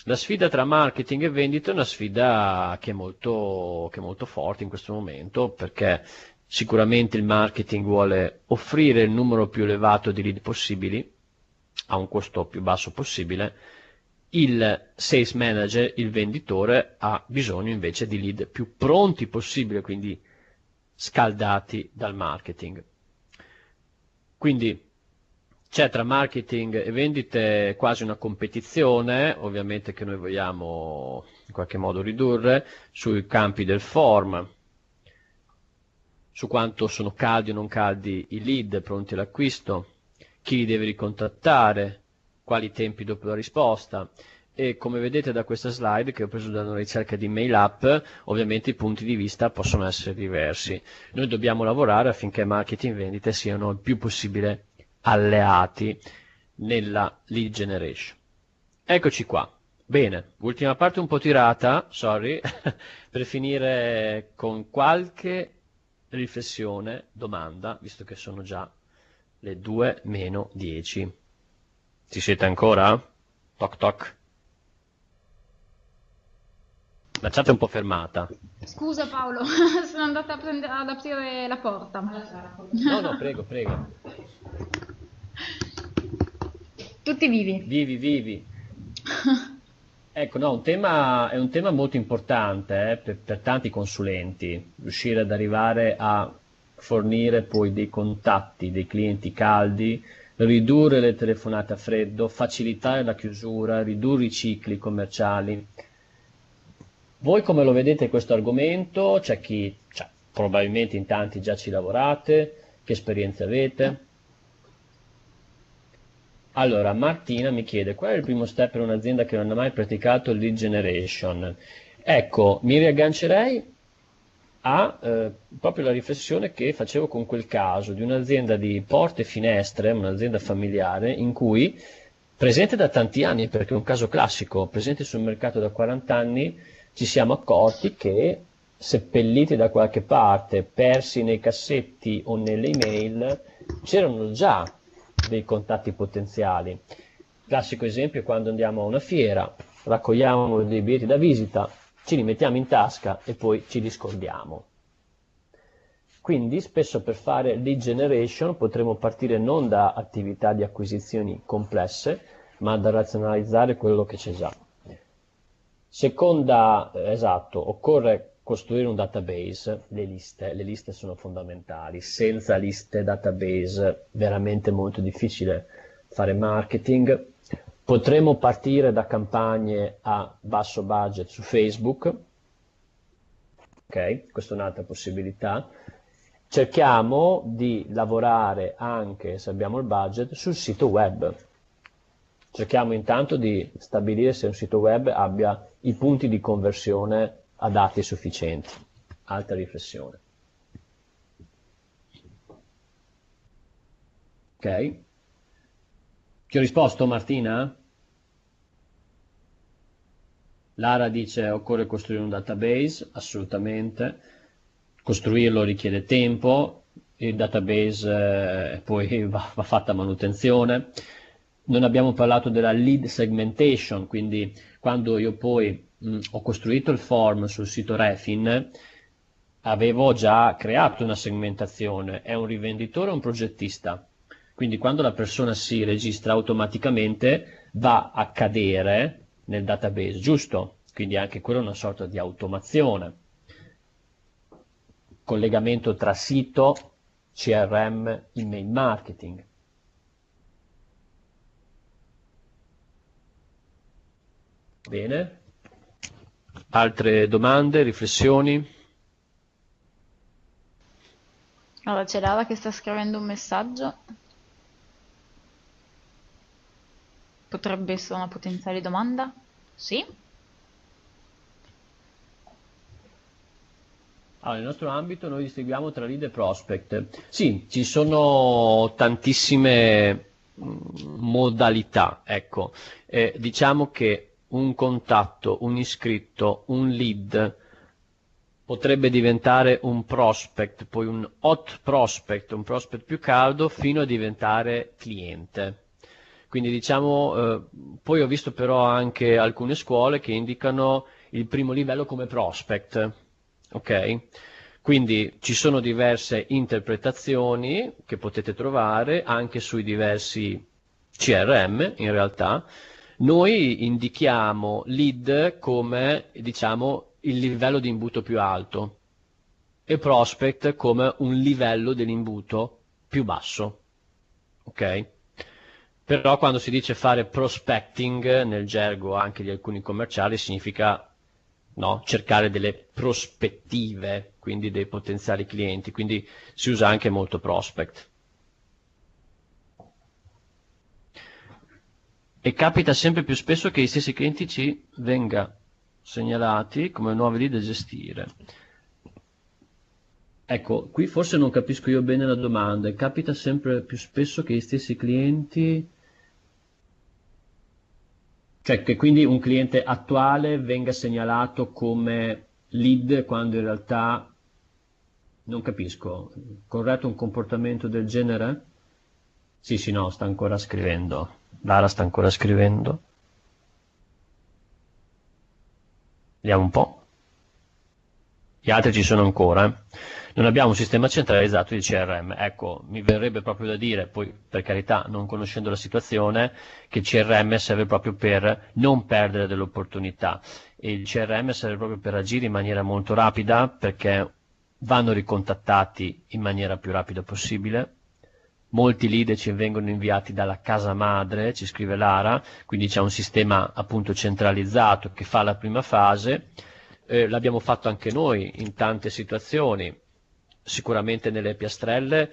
la sfida tra marketing e vendita è una sfida che è molto, che è molto forte in questo momento perché sicuramente il marketing vuole offrire il numero più elevato di lead possibili a un costo più basso possibile, il sales manager, il venditore, ha bisogno invece di lead più pronti possibile, quindi scaldati dal marketing. Quindi c'è tra marketing e vendite quasi una competizione, ovviamente che noi vogliamo in qualche modo ridurre, sui campi del form, su quanto sono caldi o non caldi i lead pronti all'acquisto, chi li deve ricontattare, quali tempi dopo la risposta. E come vedete da questa slide che ho preso da una ricerca di mail app, ovviamente i punti di vista possono essere diversi. Noi dobbiamo lavorare affinché marketing e vendite siano il più possibile alleati nella lead generation. Eccoci qua. Bene, ultima parte un po' tirata, sorry, per finire con qualche riflessione, domanda, visto che sono già le 2 meno 10. Ci siete ancora? Toc toc. La chat è un po' fermata. Scusa Paolo, sono andata prendere, ad aprire la porta. No, no, prego, prego. Tutti vivi. Vivi, vivi. Ecco, no, un tema, è un tema molto importante eh, per, per tanti consulenti, riuscire ad arrivare a fornire poi dei contatti, dei clienti caldi, ridurre le telefonate a freddo, facilitare la chiusura, ridurre i cicli commerciali. Voi come lo vedete questo argomento? C'è chi, cioè, probabilmente in tanti già ci lavorate, che esperienze avete? Allora, Martina mi chiede, qual è il primo step per un'azienda che non ha mai praticato lead generation? Ecco, mi riaggancerei a eh, proprio la riflessione che facevo con quel caso di un'azienda di porte e finestre, un'azienda familiare, in cui presente da tanti anni, perché è un caso classico, presente sul mercato da 40 anni, ci siamo accorti che seppelliti da qualche parte, persi nei cassetti o nelle email, c'erano già dei contatti potenziali. Classico esempio è quando andiamo a una fiera, raccogliamo dei biglietti da visita, ci li mettiamo in tasca e poi ci li scordiamo. Quindi spesso per fare lead generation potremo partire non da attività di acquisizioni complesse, ma da razionalizzare quello che c'è già. Seconda, eh, esatto, occorre costruire un database, le liste, le liste sono fondamentali, senza liste database è veramente molto difficile fare marketing, potremo partire da campagne a basso budget su Facebook, ok? Questa è un'altra possibilità. Cerchiamo di lavorare anche, se abbiamo il budget, sul sito web. Cerchiamo intanto di stabilire se un sito web abbia i punti di conversione adatti e sufficienti. Altra riflessione. Ok? Ti ho risposto Martina? Lara dice occorre costruire un database, assolutamente, costruirlo richiede tempo, il database eh, poi va, va, fatta manutenzione, non abbiamo parlato della lead segmentation, quindi quando io poi mh, mm, ho costruito il form sul sito Refin, avevo già creato una segmentazione, è un rivenditore o un progettista? Quindi quando la persona si registra automaticamente va a cadere nel database, giusto? Quindi anche quello è una sorta di automazione. Collegamento tra sito, CRM, email marketing. Bene. Altre domande, riflessioni? Allora, c'è Lara che sta scrivendo un messaggio. Potrebbe essere una potenziale domanda? Sì? Allora, nel nostro ambito noi distinguiamo tra lead e prospect. Sì, ci sono tantissime mm, modalità, ecco. Eh, diciamo che un contatto, un iscritto, un lead potrebbe diventare un prospect, poi un hot prospect, un prospect più caldo, fino a diventare cliente. Quindi diciamo, eh, poi ho visto però anche alcune scuole che indicano il primo livello come prospect, ok? Quindi ci sono diverse interpretazioni che potete trovare anche sui diversi CRM in realtà. Noi indichiamo lead come diciamo, il livello di imbuto più alto e prospect come un livello dell'imbuto più basso. Okay? però quando si dice fare prospecting nel gergo anche di alcuni commerciali significa no, cercare delle prospettive, quindi dei potenziali clienti, quindi si usa anche molto prospect. E capita sempre più spesso che gli stessi clienti ci venga segnalati come nuovi lead da gestire. Ecco, qui forse non capisco io bene la domanda, capita sempre più spesso che gli stessi clienti cioè che quindi un cliente attuale venga segnalato come lead quando in realtà non capisco, corretto un comportamento del genere? Sì, sì, no, sta ancora scrivendo. Lara sta ancora scrivendo. Vediamo un po'. Gli altri ci sono ancora. Eh non abbiamo un sistema centralizzato esatto, di CRM. Ecco, mi verrebbe proprio da dire, poi per carità, non conoscendo la situazione, che il CRM serve proprio per non perdere delle opportunità e il CRM serve proprio per agire in maniera molto rapida perché vanno ricontattati in maniera più rapida possibile. Molti leader ci vengono inviati dalla casa madre, ci scrive Lara, quindi c'è un sistema appunto centralizzato che fa la prima fase. Eh, l'abbiamo fatto anche noi in tante situazioni, sicuramente nelle piastrelle,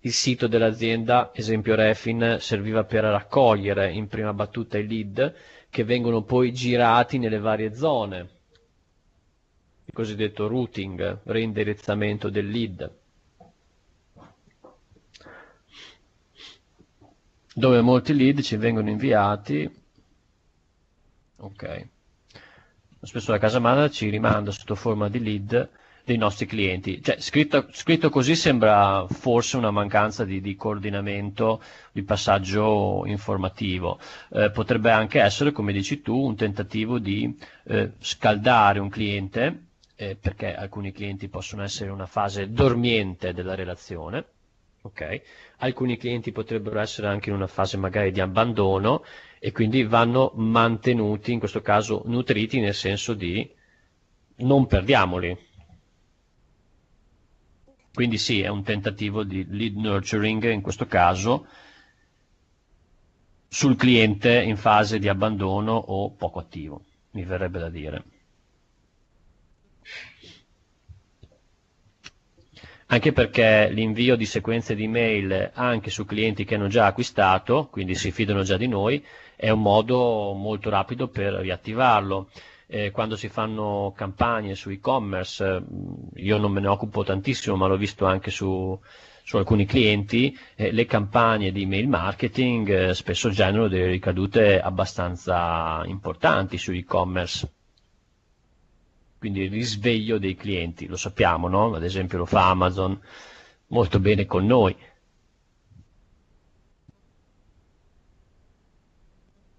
il sito dell'azienda, esempio Refin, serviva per raccogliere in prima battuta i lead che vengono poi girati nelle varie zone, il cosiddetto routing, reindirizzamento del lead. dove molti lead ci vengono inviati ok spesso la casa manager ci rimanda sotto forma di lead dei nostri clienti. Cioè, scritto, scritto, così sembra forse una mancanza di, di coordinamento, di passaggio informativo. Eh, potrebbe anche essere, come dici tu, un tentativo di eh, scaldare un cliente, eh, perché alcuni clienti possono essere in una fase dormiente della relazione. Okay. Alcuni clienti potrebbero essere anche in una fase magari di abbandono e quindi vanno mantenuti, in questo caso nutriti, nel senso di non perdiamoli, quindi sì, è un tentativo di lead nurturing in questo caso sul cliente in fase di abbandono o poco attivo, mi verrebbe da dire. Anche perché l'invio di sequenze di mail anche su clienti che hanno già acquistato, quindi si fidano già di noi, è un modo molto rapido per riattivarlo eh, quando si fanno campagne su e-commerce, eh, io non me ne occupo tantissimo, ma l'ho visto anche su, su alcuni clienti, eh, le campagne di email marketing eh, spesso generano delle ricadute abbastanza importanti su e-commerce quindi il risveglio dei clienti, lo sappiamo, no? ad esempio lo fa Amazon molto bene con noi.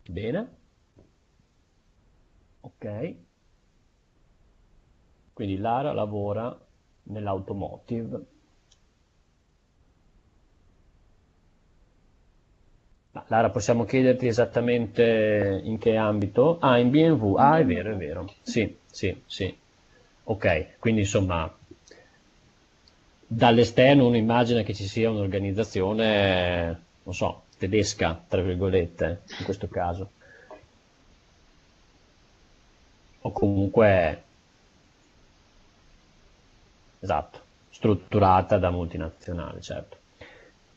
Bene ok? Quindi Lara lavora nell'automotive. Lara, possiamo chiederti esattamente in che ambito? Ah, in BMW. Ah, è vero, è vero. Sì, sì, sì. Ok, quindi insomma, dall'esterno uno immagina che ci sia un'organizzazione, non so, tedesca, tra virgolette, in questo caso. o comunque esatto, strutturata da multinazionale, certo.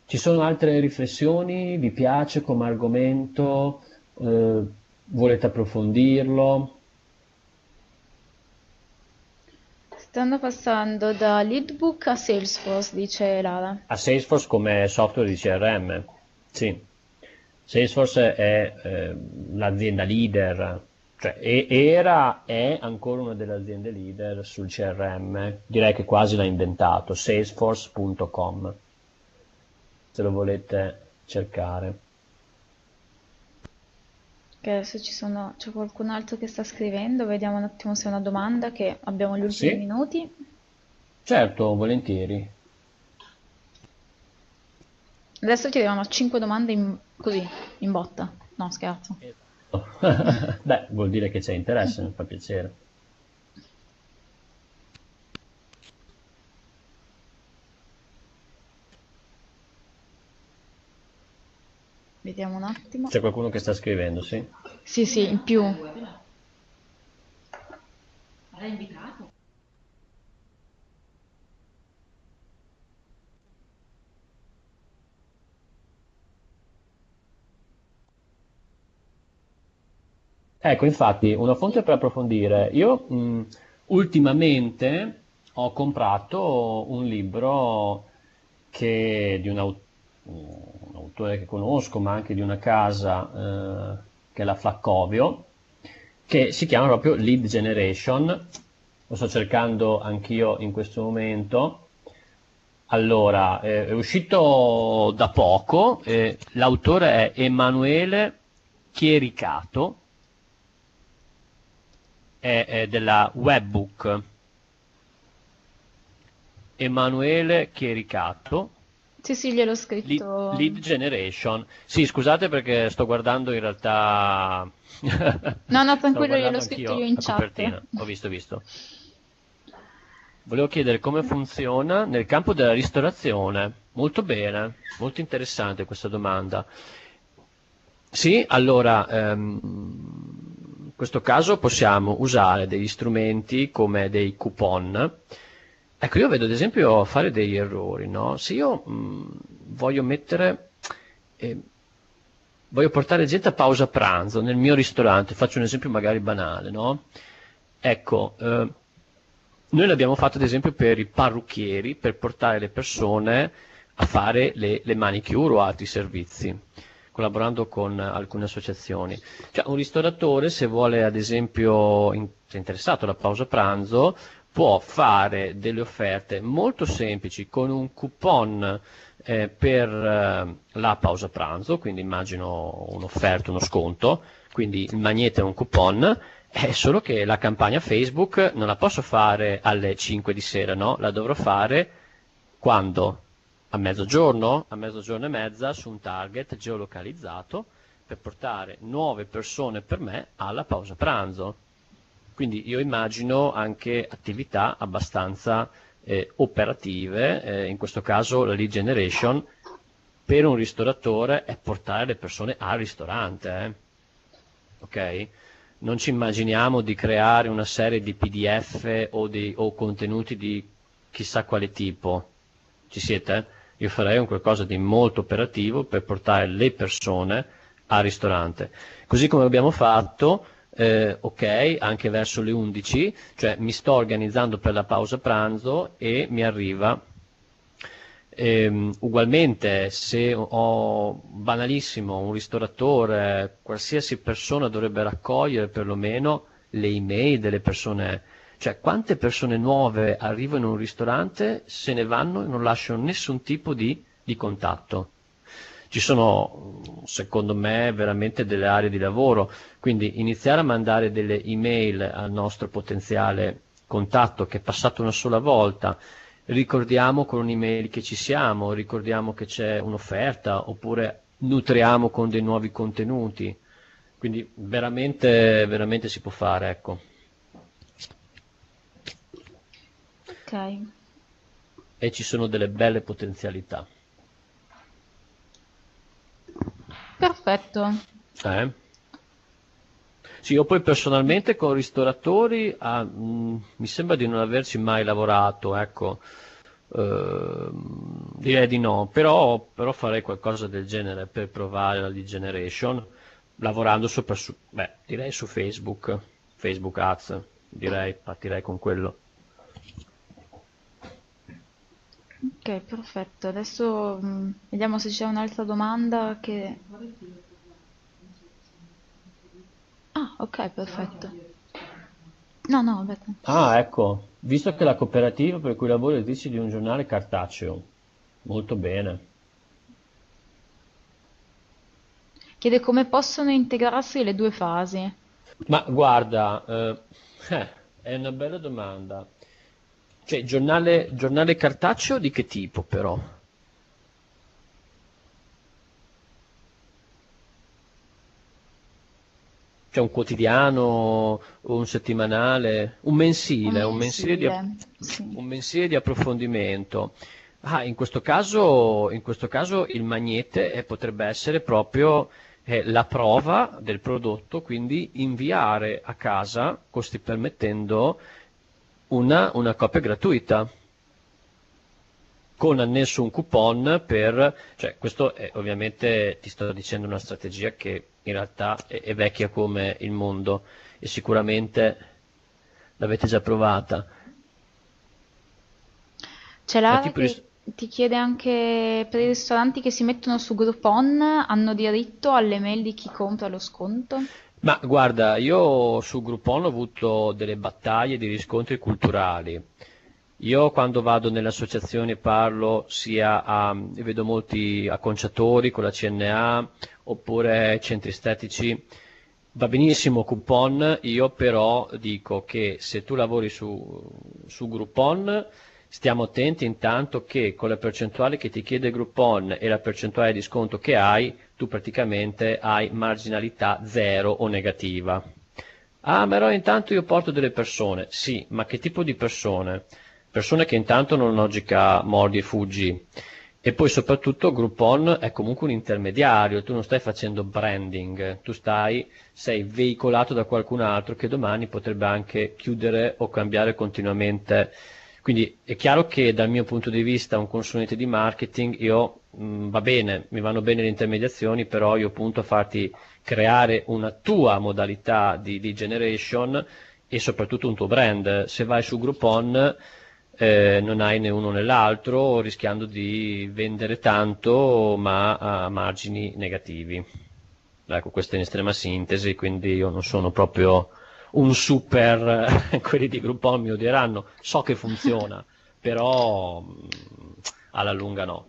Ci sono altre riflessioni? Vi piace come argomento? Eh, volete approfondirlo? Stanno passando da Leadbook a Salesforce, dice Lala. A Salesforce come software di CRM, sì. Salesforce è eh, l'azienda leader cioè, era, è ancora una delle aziende leader sul CRM, direi che quasi l'ha inventato, salesforce.com, se lo volete cercare. Che adesso ci sono, c'è qualcun altro che sta scrivendo, vediamo un attimo se è una domanda che abbiamo gli ultimi sì. minuti. Certo, volentieri. Adesso ti arrivano 5 domande in, così, in botta. No, scherzo. Esatto. Esatto. Beh, vuol dire che c'è interesse, mi fa piacere. Vediamo un attimo. C'è qualcuno che sta scrivendo, sì? Sì, sì, in più. L'ha invitato? Ecco, infatti, una fonte per approfondire. Io mh, ultimamente ho comprato un libro che, di un, aut- un, autore che conosco, ma anche di una casa eh, che è la Flaccovio, che si chiama proprio Lead Generation. Lo sto cercando anch'io in questo momento. Allora, eh, è uscito da poco, eh, l'autore è Emanuele Chiericato, è, è della Webbook. Emanuele Chiericato. Sì, sì, glielo ho scritto. Lead, lead, Generation. Sì, scusate perché sto guardando in realtà... no, no, tranquillo, glielo ho scritto io in chat. Copertina. Ho visto, visto. Volevo chiedere come funziona nel campo della ristorazione. Molto bene, molto interessante questa domanda. Sì, allora, ehm, questo caso possiamo usare degli strumenti come dei coupon. Ecco, io vedo ad esempio fare degli errori, no? Se io mh, mm, voglio mettere, eh, voglio portare gente a pausa pranzo nel mio ristorante, faccio un esempio magari banale, no? Ecco, eh, noi l'abbiamo fatto ad esempio per i parrucchieri, per portare le persone a fare le, le manicure o altri servizi collaborando con alcune associazioni. Cioè, un ristoratore se vuole ad esempio, in, se è interessato alla pausa pranzo, può fare delle offerte molto semplici con un coupon eh, per eh, la pausa pranzo, quindi immagino un'offerta, uno sconto, quindi il magnete è un coupon, è eh, solo che la campagna Facebook non la posso fare alle 5 di sera, no? La dovrò fare quando? a mezzogiorno, a mezzogiorno e mezza su un target geolocalizzato per portare nuove persone per me alla pausa pranzo. Quindi io immagino anche attività abbastanza eh, operative, eh, in questo caso la lead generation per un ristoratore è portare le persone al ristorante. Eh? Okay? Non ci immaginiamo di creare una serie di PDF o, di, o contenuti di chissà quale tipo. Ci siete? io farei un qualcosa di molto operativo per portare le persone al ristorante. Così come abbiamo fatto, eh, ok, anche verso le 11, cioè mi sto organizzando per la pausa pranzo e mi arriva. Ehm, ugualmente, se ho banalissimo un ristoratore, qualsiasi persona dovrebbe raccogliere perlomeno le email delle persone cioè, quante persone nuove arrivano in un ristorante, se ne vanno e non lasciano nessun tipo di, di contatto ci sono secondo me veramente delle aree di lavoro, quindi iniziare a mandare delle email al nostro potenziale contatto che è passato una sola volta, ricordiamo con un'email che ci siamo, ricordiamo che c'è un'offerta oppure nutriamo con dei nuovi contenuti, quindi veramente, veramente si può fare. Ecco. Ok. E ci sono delle belle potenzialità. Perfetto. Eh? Sì, io poi personalmente con ristoratori ah, mh, mm, mi sembra di non averci mai lavorato, ecco. Uh, direi di no, però, però, farei qualcosa del genere per provare la lead generation, lavorando sopra su, beh, direi su Facebook, Facebook Ads, direi, partirei con quello. Ok, perfetto. Adesso mh, mm, vediamo se c'è un'altra domanda che... Ah, ok, perfetto. No, no, vabbè. Ah, ecco, visto che la cooperativa per cui lavoro è di un giornale cartaceo. Molto bene. Chiede come possono integrarsi le due fasi. Ma guarda, eh, è una bella domanda. Cioè, giornale, giornale cartaceo di che tipo però? Cioè un quotidiano, un settimanale, un mensile, un mensile, un mensile, di, approfondimento. Ah, in questo caso, in questo caso il magnete eh, potrebbe essere proprio eh, la prova del prodotto, quindi inviare a casa, costi permettendo, una, una copia gratuita con annesso un coupon per, cioè questo è, ovviamente ti sto dicendo una strategia che in realtà è, è vecchia come il mondo e sicuramente l'avete già provata. Ce l'ha che rist- ti chiede anche per i ristoranti che si mettono su Groupon hanno diritto alle mail di chi compra lo sconto? Ma guarda, io su Groupon ho avuto delle battaglie di riscontri culturali. Io quando vado nell'associazione parlo sia a, vedo molti acconciatori con la CNA oppure centri estetici, va benissimo Groupon, io però dico che se tu lavori su, su Groupon Stiamo attenti intanto che con la percentuale che ti chiede Groupon e la percentuale di sconto che hai, tu praticamente hai marginalità zero o negativa. Ah, però intanto io porto delle persone. Sì, ma che tipo di persone? Persone che intanto non logica mordi e fuggi. E poi soprattutto Groupon è comunque un intermediario, tu non stai facendo branding, tu stai, sei veicolato da qualcun altro che domani potrebbe anche chiudere o cambiare continuamente quindi è chiaro che dal mio punto di vista un consulente di marketing io mh, mm, va bene, mi vanno bene le intermediazioni, però io punto a farti creare una tua modalità di lead generation e soprattutto un tuo brand. Se vai su Groupon eh, non hai né uno né l'altro, rischiando di vendere tanto ma a margini negativi. Ecco, questa è in estrema sintesi, quindi io non sono proprio un super, eh, quelli di Groupon mi odieranno, so che funziona, però mm, alla lunga no.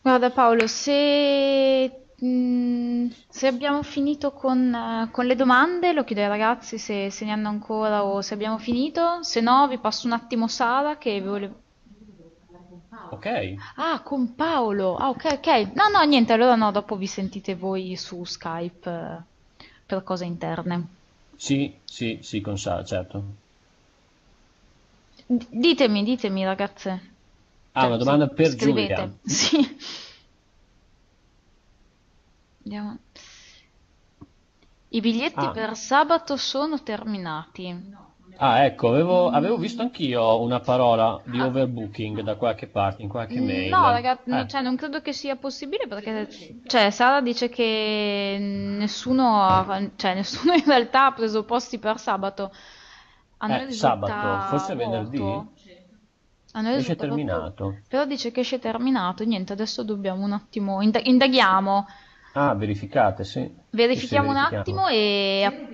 Guarda Paolo, se, mh, mm, se abbiamo finito con, eh, con, le domande, lo chiedo ai ragazzi se, se, ne hanno ancora o se abbiamo finito, se no vi passo un attimo Sara che volevo... Ok. Ah, con Paolo. Ah, ok, ok. No, no, niente, allora no, dopo vi sentite voi su Skype eh, per cose interne. Sì, sì, sì, con Sara, certo. D- ditemi, ditemi ragazze. Ah, una cioè, domanda per Scrivete. Giulia. Sì. Andiamo. I biglietti ah. per sabato sono terminati. No. Ah, ecco, avevo, avevo visto anch'io una parola di ah. overbooking da qualche parte, in qualche mm, mail. No, ragazzi, mm, eh. cioè, non credo che sia possibile perché cioè, Sara dice che nessuno, cioè, nessuno in realtà ha preso posti per sabato. A eh, sabato, forse morto. venerdì. A noi esce terminato. Proprio... Però dice che esce terminato, niente, adesso dobbiamo un attimo, indag- indaghiamo. Ah, verificate, sì. Verifichiamo, verifichiamo. un attimo e...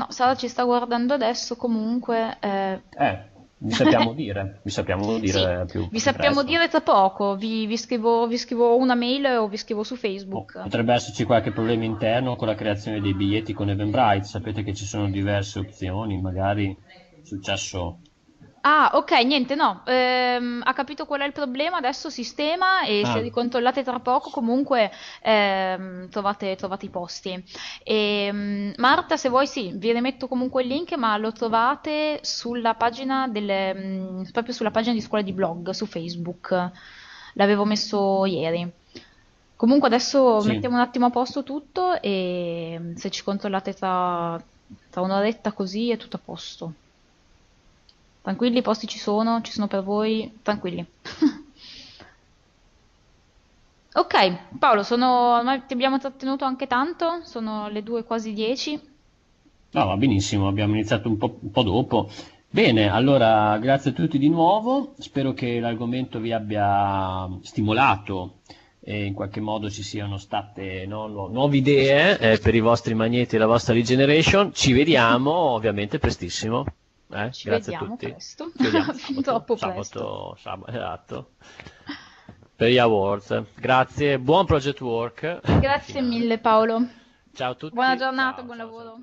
No, Sara ci sta guardando adesso comunque. Eh, eh vi sappiamo dire, vi sappiamo dire sì, più. Vi sappiamo dire tra poco, vi, vi, scrivo, vi, scrivo, una mail o vi scrivo su Facebook. Oh, potrebbe esserci qualche problema interno con la creazione dei biglietti con Eventbrite, sapete che ci sono diverse opzioni, magari è successo Ah, ok, niente, no. Ehm, ha capito qual è il problema, adesso sistema e ah. se li controllate tra poco comunque ehm, trovate, trovate, i posti. E, ehm, Marta, se vuoi sì, vi rimetto comunque il link, ma lo trovate sulla pagina delle, mm, proprio sulla pagina di scuola di blog su Facebook. L'avevo messo ieri. Comunque adesso sì. mettiamo un attimo a posto tutto e se ci controllate tra, tra un'oretta così è tutto a posto. Tranquilli, i posti ci sono, ci sono per voi, tranquilli. ok, Paolo, sono... ormai ti abbiamo trattenuto anche tanto, sono le due quasi dieci. No, va benissimo, abbiamo iniziato un po', un po', dopo. Bene, allora grazie a tutti di nuovo, spero che l'argomento vi abbia stimolato e in qualche modo ci siano state no, no, nuove idee eh, per i vostri magneti e la vostra regeneration. Ci vediamo ovviamente prestissimo. Eh? Ci Grazie vediamo a tutti. presto. Ci vediamo sabato, Troppo sabato, sabato, esatto. Per gli awards. Grazie, buon project work. Grazie mille Paolo. Ciao a tutti. Buona giornata, ciao, buon ciao, lavoro.